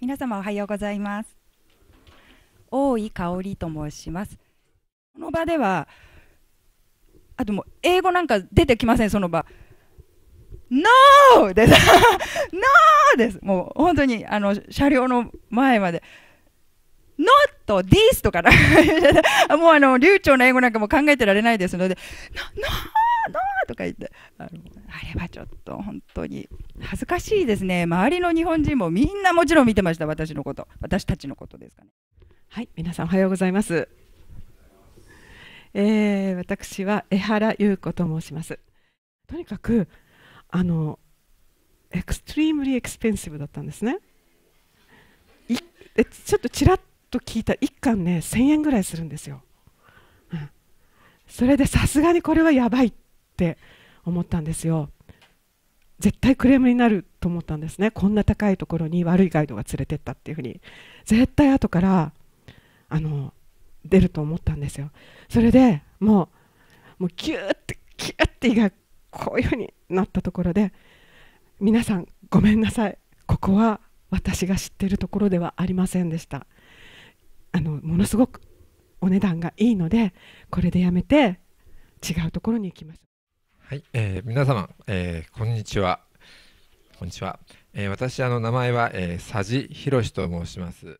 皆様おはようございます。大井香織と申します。この場では、あともう英語なんか出てきません、その場。No! です。no! です。もう本当にあの車両の前まで。not this とかもうあの流暢な英語なんかも考えてられないですので、no! no! とか言ってあのあれはちょっと本当に恥ずかしいですね周りの日本人もみんなもちろん見てました私のこと私たちのことですかねはい皆さんおはようございます、えー、私は江原優子と申しますとにかくあのエクストリームリーエクスペンシブだったんですねいえちょっとちらっと聞いた1巻ね1000円ぐらいするんですよ、うん、それでさすがにこれはやばいって思ったんですよ絶対クレームになると思ったんですねこんな高いところに悪いガイドが連れてったっていうふうに絶対後からあの出ると思ったんですよそれでもうもうキューってキューって胃がこういうふうになったところで皆さんごめんなさいここは私が知ってるところではありませんでしたあのものすごくお値段がいいのでこれでやめて違うところに行きましょうはい、えー、皆様、えー、こんにちは。こんにちは。えー、私あの名前は、えー、佐治博と申します。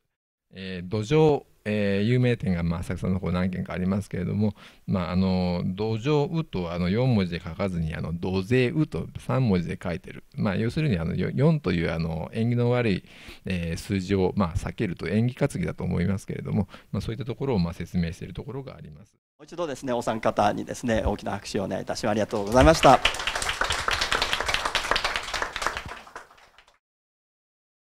えー、土壌、えー、有名店が、まあ、浅草の方何軒かありますけれども、まあ、あの土壌うとあの4文字で書かずにあの土税うと三文字で書いてる、まあ、要するにあの4というあの縁起の悪い、えー、数字を、まあ、避けると縁起担ぎだと思いますけれども、まあ、そういったところを、まあ、説明しているところがあります。う一度ですねお三方にですね大きな拍手をお願いいたしますありがとうございました